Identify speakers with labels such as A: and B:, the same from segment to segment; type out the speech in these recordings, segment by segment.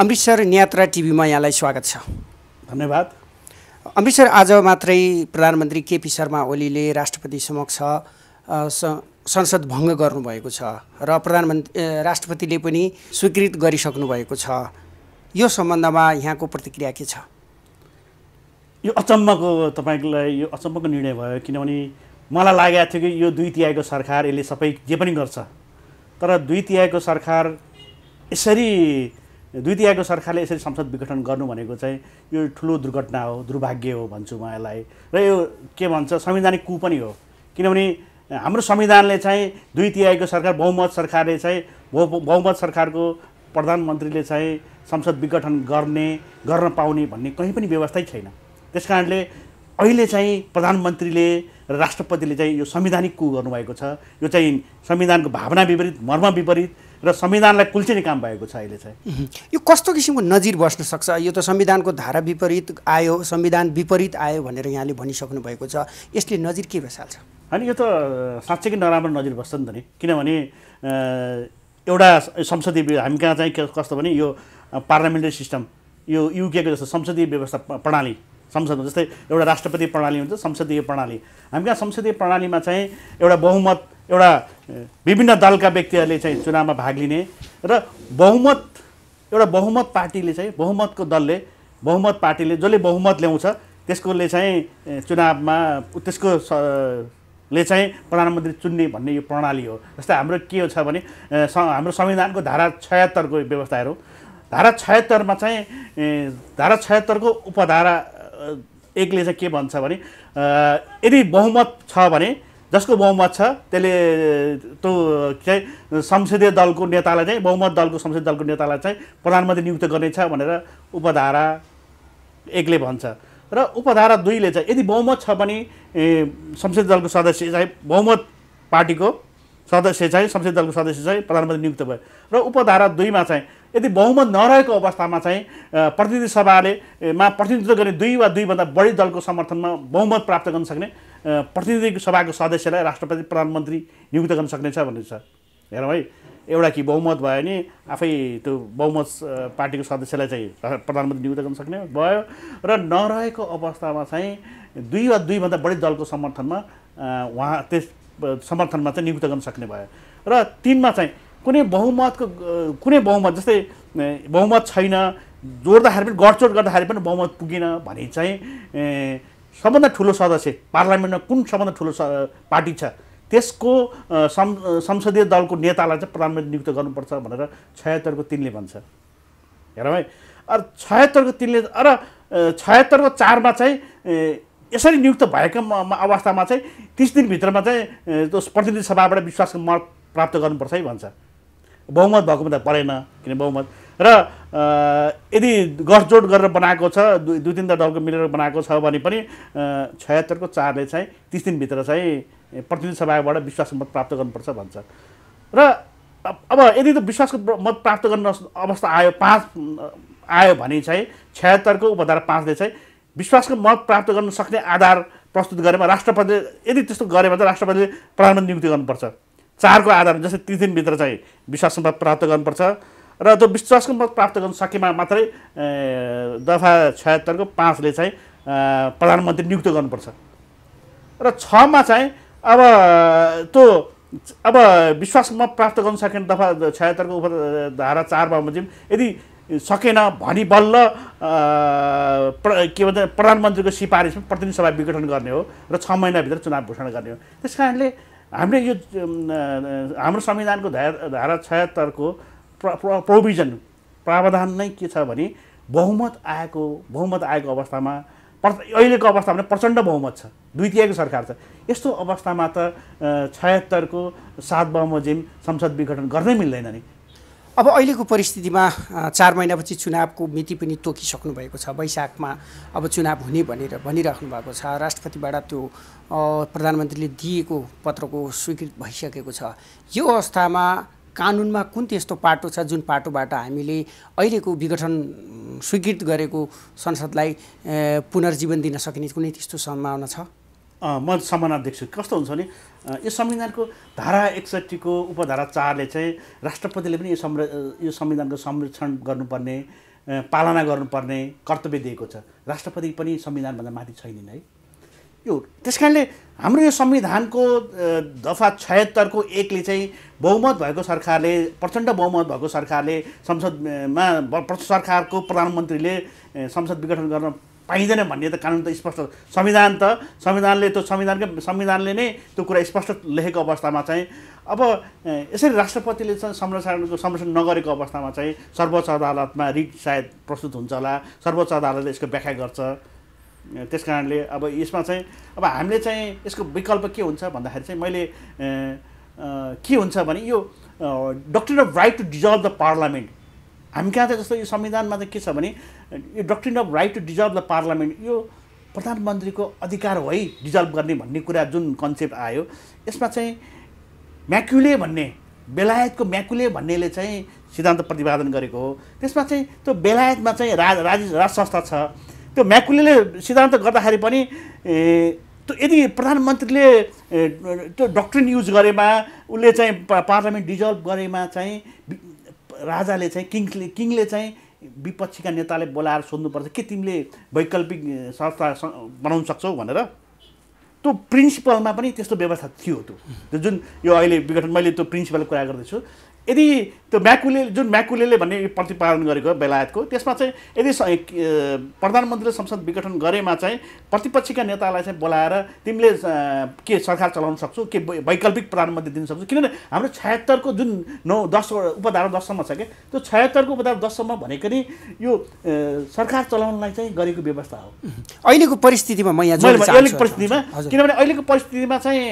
A: अमृतसर न्यात्रा टिभीमा यहाँलाई स्वागत छ धन्यवाद अमृतसर आज मात्रै प्रधानमन्त्री केपी शर्मा ओलीले राष्ट्रपति समक्ष संसद भङ्ग गर्नुभएको छ र प्रधानमन्त्री राष्ट्रपतिले पनि स्वीकृत गरिसक्नु भएको छ यो सम्बन्धमा यहाँको प्रतिक्रिया के छ
B: यो अचम्मको तपाईँलाई यो अचम्मको निर्णय भयो किनभने मलाई लागेको थियो कि यो दुई तिहाईको सरकार यसले सबै जे पनि गर्छ तर दुई तिहाईको सरकार यसरी दुई द्वितीयको सरकारले यसरी संसद विघटन गर्नु भनेको चाहिँ यो ठुलो दुर्घटना हो दुर्भाग्य हो भन्छु म यसलाई र यो के भन्छ संवैधानिक कु पनि हो किनभने हाम्रो संविधानले चाहिँ दुई तिहाईको सरकार बहुमत सरकारले चाहिँ बहुमत सरकारको प्रधानमन्त्रीले चाहिँ संसद विघटन गर्ने गर्न पाउने भन्ने कहीँ पनि व्यवस्थै छैन त्यस कारणले अहिले चाहिँ प्रधानमन्त्रीले र राष्ट्रपतिले चाहिँ यो संवैधानिक कु गर्नुभएको छ यो चाहिँ संविधानको भावना विपरीत मर्म विपरीत र संविधानलाई कुल्चिने काम भएको छ अहिले चाहिँ यो कस्तो किसिमको नजिर बस्न सक्छ यो त संविधानको धारा विपरीत आयो
A: संविधान विपरीत आयो भनेर यहाँले भनिसक्नु भएको छ यसले नजिर के बसाल्छ
B: होइन यो त साँच्चैकै नराम्रो नजिर बस्छ नि त नि किनभने एउटा संसदीय हामी कहाँ चाहिँ कस्तो भने यो पार्लियामेन्ट्री सिस्टम यो युकेको जस्तो संसदीय व्यवस्था प्रणाली संसदमा जस्तै एउटा राष्ट्रपति प्रणाली हुन्छ संसदीय प्रणाली हामी कहाँ संसदीय प्रणालीमा चाहिँ एउटा बहुमत एउटा विभिन्न दलका व्यक्तिहरूले चाहिँ चुनावमा भाग लिने र बहुमत एउटा बहुमत पार्टीले चाहिँ बहुमतको दलले बहुमत पार्टीले जसले बहुमत ल्याउँछ त्यसकोले चाहिँ चुनावमा त्यसको ले चाहिँ प्रधानमन्त्री चुन्ने भन्ने यो प्रणाली हो जस्तै हाम्रो के छ भने हाम्रो संविधानको धारा छयत्तरको व्यवस्थाहरू धारा छयत्तरमा चाहिँ धारा छयत्तरको उपधारा एकले चाहिँ के भन्छ भने यदि बहुमत छ भने जसको बहुमत छ त्यसले त्यो के संसदीय दलको नेतालाई चाहिँ बहुमत दलको संसदीय दलको नेतालाई चाहिँ प्रधानमन्त्री नियुक्त गर्नेछ भनेर उपधारा एकले भन्छ र उपधारा दुईले चाहिँ यदि बहुमत छ भने संसदीय दलको सदस्य चाहिँ बहुमत पार्टीको सदस्य चाहिँ संसदीय दलको सदस्य चाहिँ प्रधानमन्त्री नियुक्त भयो र उपधारा दुईमा चाहिँ यदि बहुमत नरहेको अवस्थामा चाहिँ प्रतिनिधि सभाले मा प्रतिनिधित्व गर्ने दुई वा दुईभन्दा बढी दलको समर्थनमा बहुमत प्राप्त गर्न सक्ने प्रतिनिधि सभाको सदस्यलाई राष्ट्रपति प्रधानमन्त्री नियुक्त गर्न सक्नेछ भन्ने छ हेरौँ है एउटा कि बहुमत भयो भने आफै त्यो बहुमत पार्टीको सदस्यलाई चाहिँ प्रधानमन्त्री नियुक्त गर्न सक्ने भयो र नरहेको अवस्थामा चाहिँ दुई वा दुईभन्दा बढी दलको समर्थनमा उहाँ त्यस समर्थनमा चाहिँ नियुक्त गर्न सक्ने भयो र तिनमा चाहिँ कुनै बहुमतको कुनै बहुमत जस्तै बहुमत छैन जोड्दाखेरि पनि गडचोड गर्दाखेरि पनि बहुमत पुगेन भने चाहिँ सबभन्दा ठुलो सदस्य पार्लियामेन्टमा कुन सबभन्दा ठुलो पार्टी छ त्यसको संसदीय दलको नेतालाई चाहिँ प्रधानमन्त्री नियुक्त गर्नुपर्छ भनेर छयत्तरको तिनले भन्छ हेर है अरू छयत्तरको तिनले र छयत्तरको चारमा चाहिँ यसरी नियुक्त भएको अवस्थामा चाहिँ तिस दिनभित्रमा चाहिँ त्यो प्रतिनिधि सभाबाट विश्वासको मत प्राप्त गर्नुपर्छ है भन्छ बहुमत भएको भन्दा परेन किन बहुमत र यदि गठजोड गरेर बनाएको छ दुई दुई तिनवटा दलको मिलेर बनाएको छ भने पनि छयत्तरको चारले चाहिँ तिस दिनभित्र चाहिँ प्रतिनिधि सभाबाट विश्वासको मत प्राप्त गर्नुपर्छ भन्छ र अब यदि त विश्वासको मत प्राप्त गर्ने अवस्था आयो पाँच आयो भने चाहिँ छयत्तरको उपधारा पाँचले चाहिँ विश्वासको मत प्राप्त गर्न सक्ने आधार प्रस्तुत गरेमा राष्ट्रपतिले यदि त्यस्तो गरे भने त राष्ट्रपतिले प्रधानमन्त्री नियुक्ति गर्नुपर्छ चारको आधारमा जस्तै तिस दिनभित्र चाहिँ विश्वास मत प्राप्त गर्नुपर्छ र त्यो विश्वासको मत प्राप्त गर्न सकेमा मात्रै दफा छयत्तरको पाँचले चाहिँ प्रधानमन्त्री नियुक्त गर्नुपर्छ र छमा चाहिँ अब त्यो अब विश्वास मत प्राप्त गर्न सकेन दफा छयत्तरको उप धारा चारमा बमोजिम यदि सकेन भनी बल्ल के भन्छ प्रधानमन्त्रीको सिफारिसमा प्रतिनिधि सभा विघटन गर्ने हो र छ महिनाभित्र चुनाव घोषणा गर्ने हो त्यस कारणले हामीले यो हाम्रो संविधानको धारा धारा छयत्तरको प्रोभिजन प्रावधान नै के छ भने बहुमत आएको बहुमत आएको अवस्थामा अहिलेको अवस्थामा प्रचण्ड बहुमत छ दुई सरकार छ यस्तो अवस्थामा त छयत्तरको सात बहुमत संसद विघटन गर्नै मिल्दैन नि अब अहिलेको परिस्थितिमा
A: चार महिनापछि चुनावको मिति पनि तोकिसक्नु भएको छ वैशाखमा अब चुनाव हुने भनेर भनिराख्नु भएको छ राष्ट्रपतिबाट त्यो प्रधानमन्त्रीले दिएको पत्रको स्वीकृत भइसकेको छ यो अवस्थामा कानुनमा कुन त्यस्तो पाटो छ जुन पाटोबाट हामीले अहिलेको विघटन स्वीकृत गरेको संसदलाई पुनर्जीवन
B: दिन सकिने कुनै त्यस्तो सम्भावना छ म सम्मान देख्छु कस्तो हुन्छ भने यो संविधानको धारा एकसट्ठीको उपधारा चारले चाहिँ राष्ट्रपतिले पनि यो संर यो संविधानको संरक्षण गर्नुपर्ने पालना गर्नुपर्ने कर्तव्य दिएको छ राष्ट्रपति पनि संविधानभन्दा माथि छैनन् है यो त्यस कारणले हाम्रो यो संविधानको दफा छयत्तरको एकले चाहिँ बहुमत भएको सरकारले प्रचण्ड बहुमत भएको सरकारले संसदमा सरकारको प्रधानमन्त्रीले संसद विघटन गर्न पाइँदैन भन्ने त कानुन त स्पष्ट संविधान त संविधानले त्यो संविधानकै संविधानले नै त्यो कुरा स्पष्ट लेखेको अवस्थामा चाहिँ अब यसरी राष्ट्रपतिले चाहिँ संरक्षणको संरक्षण नगरेको अवस्थामा चाहिँ सर्वोच्च अदालतमा रिट सायद प्रस्तुत हुन्छ होला सर्वोच्च अदालतले यसको व्याख्या गर्छ त्यस कारणले अब यसमा चाहिँ अब हामीले चाहिँ यसको विकल्प के हुन्छ भन्दाखेरि चाहिँ मैले के हुन्छ भने यो doctrine of right to dissolve the parliament हामी कहाँ चाहिँ जस्तो यो संविधानमा चाहिँ के छ भने यो doctrine of right to dissolve the parliament यो प्रधानमन्त्रीको अधिकार हो है डिजल्भ गर्ने भन्ने कुरा जुन कन्सेप्ट आयो यसमा चाहिँ म्याक्युले भन्ने बेलायतको म्याकुले भन्नेले चाहिँ सिद्धान्त प्रतिपादन गरेको हो त्यसमा चाहिँ त्यो बेलायतमा चाहिँ राज राज संस्था छ त्यो म्याकुलीले सिद्धान्त गर्दाखेरि पनि त्यो यदि प्रधानमन्त्रीले त्यो डक्ट्रिन युज गरेमा उसले चाहिँ पार्लियामेन्ट डिजल्भ गरेमा चाहिँ राजाले चाहिँ किङ्सले किङले चाहिँ विपक्षीका नेताले बोलाएर सोध्नुपर्छ के तिमीले वैकल्पिक संस्था बनाउन सक्छौ भनेर त्यो प्रिन्सिपलमा पनि त्यस्तो व्यवस्था थियो त्यो जुन यो अहिले विघटन मैले त्यो प्रिन्सिपलको कुरा गर्दैछु यदि त्यो म्याकुले जुन म्याकुले भन्ने प्रतिपादन गरेको बेलायतको त्यसमा चाहिँ यदि प्रधानमन्त्रीले संसद विघटन गरेमा चाहिँ प्रतिपक्षका नेतालाई चाहिँ बोलाएर तिमीले के सरकार चलाउन सक्छौ के वैकल्पिक प्रधानमन्त्री दिन सक्छौ किनभने हाम्रो छयत्तरको जुन नौ दस उपधारा दससम्म छ क्या त्यो छयत्तरको उपधारा दससम्म भनेको नि यो सरकार चलाउनलाई चाहिँ गरेको व्यवस्था हो अहिलेको
A: परिस्थितिमा म
B: यहाँ अहिलेको परिस्थितिमा किनभने अहिलेको परिस्थितिमा चाहिँ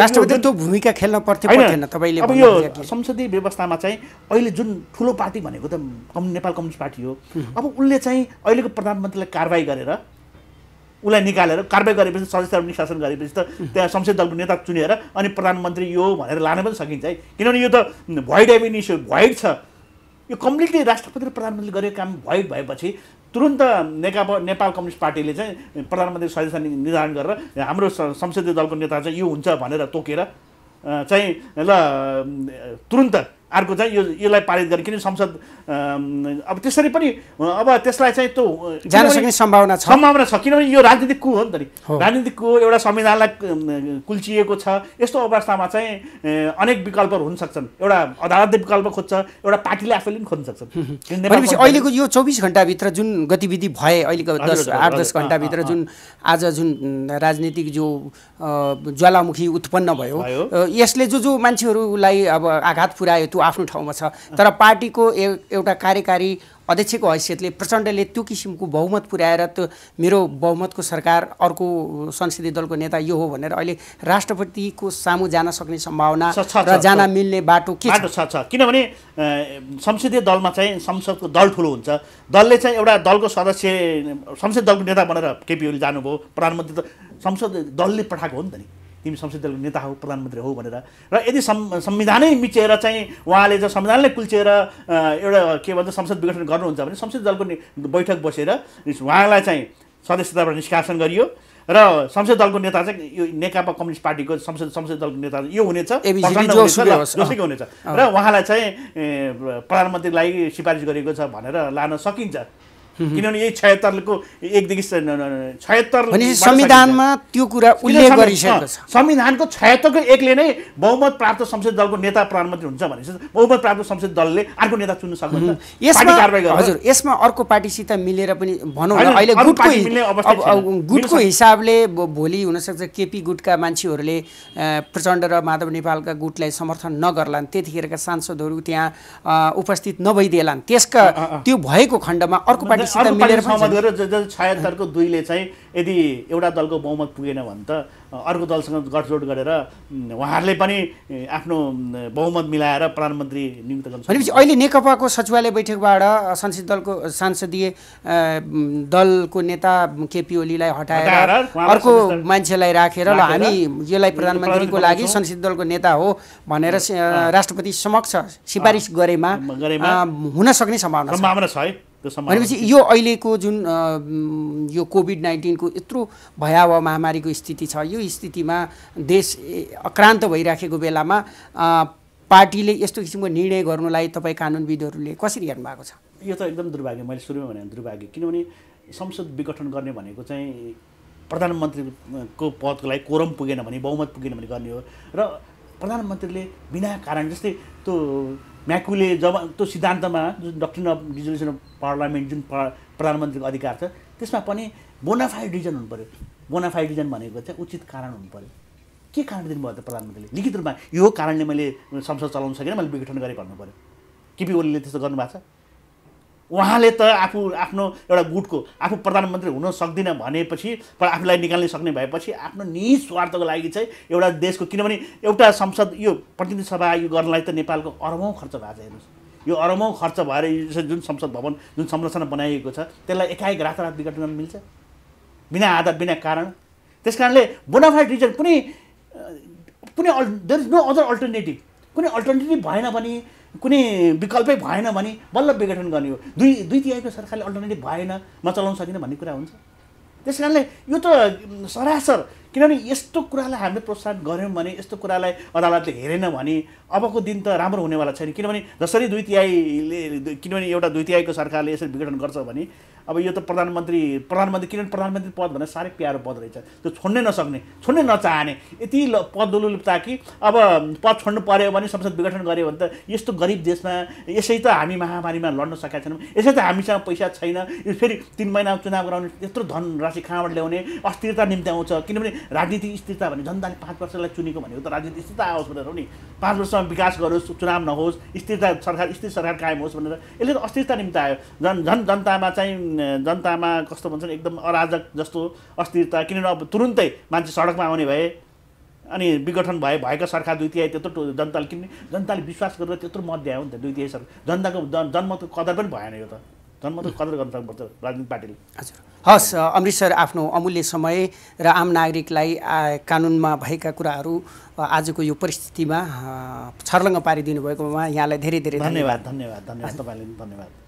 B: राष्ट्रपति भूमिका खेल्न पर्थ्यो तपाईँले संसदीय व्यवस्थामा चाहिँ अहिले जुन ठुलो पार्टी भनेको त कम नेपाल कम्युनिस्ट पार्टी हो अब उसले चाहिँ अहिलेको प्रधानमन्त्रीलाई कारवाही गरेर उसलाई निकालेर कारवाही गरेपछि सदस्यहरू निष्कासन गरेपछि त त्यहाँ संसदीय दलको नेता चुनेर अनि प्रधानमन्त्री यो भनेर लान पनि सकिन्छ है किनभने यो त भोइड एभिनिस भोइड छ यो कम्प्लिटली राष्ट्रपति र प्रधानमन्त्रीले गरेको काम भोइड भएपछि तुरन्त नेकपा नेपाल कम्युनिस्ट पार्टीले चाहिँ प्रधानमन्त्री सदस्य निर्धारण गरेर हाम्रो संसदीय दलको नेता चाहिँ यो हुन्छ भनेर तोकेर चाहिँ ल तुरुन्त अर्को चाहिँ यो यसलाई पारित गर्ने किन संसद अब त्यसरी पनि अब त्यसलाई चाहिँ त्यो जान सक्ने
A: सम्भावना छ सम्भावना
B: छ किनभने यो राजनीतिक कु हो नि त नि राजनीतिक कु एउटा संविधानलाई कुल्चिएको छ यस्तो अवस्थामा चाहिँ अनेक विकल्पहरू हुन सक्छन् एउटा अदालतले विकल्प खोज्छ एउटा पार्टीले आफैले पनि खोज्न सक्छन् भनेपछि अहिलेको
A: यो चौबिस घन्टाभित्र जुन गतिविधि भए अहिलेको दस आठ दस घन्टाभित्र जुन आज जुन राजनीतिक जो ज्वालामुखी उत्पन्न भयो यसले जो जो मान्छेहरूलाई अब आघात पुऱ्यायो त्यो आफ्नो ठाउँमा छ तर पार्टीको एउटा कार्यकारी अध्यक्षको हैसियतले प्रचण्डले त्यो किसिमको बहुमत पुर्याएर त्यो मेरो बहुमतको सरकार अर्को संसदीय दलको नेता यो हो भनेर अहिले राष्ट्रपतिको सामु
B: जान सक्ने सम्भावना र जान मिल्ने बाटो के बाटो छ छ किनभने संसदीय दलमा चाहिँ संसदको दल ठुलो हुन्छ दलले चाहिँ एउटा दलको सदस्य संसदीय दलको नेता बनेर केपी ओली जानुभयो प्रधानमन्त्री त संसद दलले पठाएको हो नि त नि तिमी संसदीय दलको नेता हो प्रधानमन्त्री हो भनेर र यदि संविधानै मिचेर चाहिँ उहाँले चाहिँ संविधानलाई कुल्चेर एउटा के भन्छ संसद विघटन गर्नुहुन्छ भने संसदीय दलको बैठक बसेर उहाँलाई चाहिँ सदस्यताबाट निष्कासन गरियो र संसदीय दलको नेता चाहिँ यो नेकपा कम्युनिस्ट पार्टीको संसद संसदीय दलको नेता यो हुनेछ जोसुकै हुनेछ र उहाँलाई चाहिँ प्रधानमन्त्रीलाई सिफारिस गरेको छ भनेर लान सकिन्छ किनभने यही छयत्तरको एकदेखि छयत्तर संविधानमा त्यो कुरा उल्लेख गरिसकेको छ संविधानको छयत्तरको एकले नै बहुमत प्राप्त संसदीय दलको नेता प्रधानमन्त्री हुन्छ भनेपछि बहुमत प्राप्त संसदीय दलले अर्को नेता चुन्न सक्छ यसमा हजुर यसमा अर्को पार्टीसित मिलेर
A: पनि भनौँ अहिले गुटको गुटको हिसाबले भोलि हुनसक्छ केपी गुटका मान्छेहरूले प्रचण्ड र माधव नेपालका गुटलाई समर्थन नगर्लान् त्यतिखेरका सांसदहरू त्यहाँ उपस्थित नभइदिएलान् त्यसका त्यो भएको खण्डमा अर्को पार्टी मिलेर गरेर
B: छयत्तरको दुईले चाहिँ यदि एउटा दलको बहुमत पुगेन भने त अर्को दलसँग गठजोड गरेर उहाँहरूले पनि आफ्नो बहुमत मिलाएर प्रधानमन्त्री नियुक्त गर्नु भनेपछि
A: अहिले नेकपाको सचिवालय बैठकबाट संसदीय दलको सांसदीय दलको नेता केपी ओलीलाई हटाएर अर्को मान्छेलाई राखेर ल हामी यसलाई प्रधानमन्त्रीको लागि संसदीय दलको नेता हो भनेर राष्ट्रपति समक्ष सिफारिस गरेमा
B: हुन सक्ने सम्भावना सम्भावना छ है भनेपछि यो
A: अहिलेको जुन यो कोभिड नाइन्टिनको यत्रो भयावह महामारीको स्थिति छ यो स्थितिमा देश आक्रान्त भइराखेको बेलामा पार्टीले यस्तो किसिमको निर्णय गर्नुलाई तपाईँ कानुनविदहरूले
B: कसरी हेर्नु भएको छ यो त एकदम दुर्भाग्य मैले सुरुमा भने दुर्भाग्य किनभने संसद विघटन गर्ने भनेको चाहिँ प्रधानमन्त्रीको पदको लागि कोरम पुगेन भने बहुमत पुगेन भने गर्ने हो र प्रधानमन्त्रीले बिना कारण जस्तै त्यो म्याकुले जब त्यो सिद्धान्तमा जुन doctrine of resolution of parliament जुन प्रधानमन्त्रीको अधिकार छ त्यसमा पनि बोनाफाइड रिजन हुनु पऱ्यो बोनाफाइड रिजन भनेको चाहिँ उचित कारण हुनु पऱ्यो के कारण दिनुभयो त प्रधानमन्त्रीले लिखित रूपमा यो कारणले मैले संसद चलाउन सकिनँ मैले विघटन गरेँ भन्नु पऱ्यो केपी ओलीले त्यस्तो गर्नुभएको छ उहाँले त आफू आफ्नो एउटा गुटको आफू प्रधानमन्त्री हुन सक्दिनँ भनेपछि आफूलाई निकाल्न सक्ने भएपछि आफ्नो स्वार्थको लागि चाहिँ एउटा देशको किनभने एउटा संसद यो प्रतिनिधि सभा यो गर्नलाई त नेपालको अरबौँ खर्च भएको छ हेर्नुहोस् यो अरबौँ खर्च भएर जुन संसद भवन जुन संरचना बनाइएको छ त्यसलाई एकाएक रातारात विघटन मिल्छ बिना आधार बिना कारण त्यस कारणले बोनाफाइड रिजन कुनै कुनै there is no other alternative कुनै अल्टरनेटिभ भएन भने कुनै विकल्पै भएन भने बल्ल विघटन गर्ने हो दुई दुई तिहाईको सरकारले अल्टरनेटिभ भएन म चलाउन सकिनँ भन्ने कुरा हुन्छ त्यस कारणले यो त सरासर किनभने यस्तो कुरालाई हामीले प्रोत्साहन गऱ्यौँ भने यस्तो कुरालाई अदालतले हेरेन भने अबको दिन त राम्रो हुनेवाला छैन किनभने जसरी दुई तिहाईले किनभने एउटा दुई तिहाईको सरकारले यसरी विघटन गर्छ भने अब यो त प्रधानमन्त्री प्रधानमन्त्री किनभने प्रधानमन्त्री पद भनेर साह्रै प्यारो पद रहेछ त्यो छोड्नै नसक्ने छोड्नै नचाहने यति पद दुलुलुप्ता कि अब पद छोड्नु पऱ्यो भने संसद विघटन गऱ्यो भने त यस्तो गरिब देशमा यसै त हामी महामारीमा लड्न सकेका छैनौँ यसै त हामीसँग पैसा छैन फेरि तिन महिना चुनाव गराउने यत्रो धनराशि कहाँबाट ल्याउने अस्थिरता निम्ति आउँछ किनभने राजनीतिक स्थिरता भने जनताले पाँच वर्षलाई चुनेको भनेको त राजनीतिक स्थिरता आओस् भनेर हो नि पाँच वर्षमा विकास गरोस् चुनाव नहोस् स्थिरता सरकार स्थिर सरकार कायम होस् भनेर यसले त अस्थिरता निम्ति आयो जन झन् जनतामा चाहिँ जनतामा कस्तो भन्छन् एकदम अराजक जस्तो अस्थिरता किनभने अब तुरुन्तै मान्छे सडकमा आउने भए अनि विघटन भए भएका सरकार दुई तिहाई त्यत्रो जनताले किनभने जनताले विश्वास गरेर त्यत्रो मध्य आयो नि त दुई तिहाई सरकार जनताको जनमतको कदर पनि भएन यो त जनमतको कदर गर्न सक्नुपर्छ राजनीतिक पार्टीले हजुर
A: हस् अमृत सर आफ्नो अमूल्य समय र आम नागरिकलाई कानुनमा भएका कुराहरू आजको यो परिस्थितिमा छर्लङ्ग पारिदिनु भएकोमा यहाँलाई धेरै धेरै धन्यवाद धन्यवाद धन्यवाद
B: तपाईँले धन्यवाद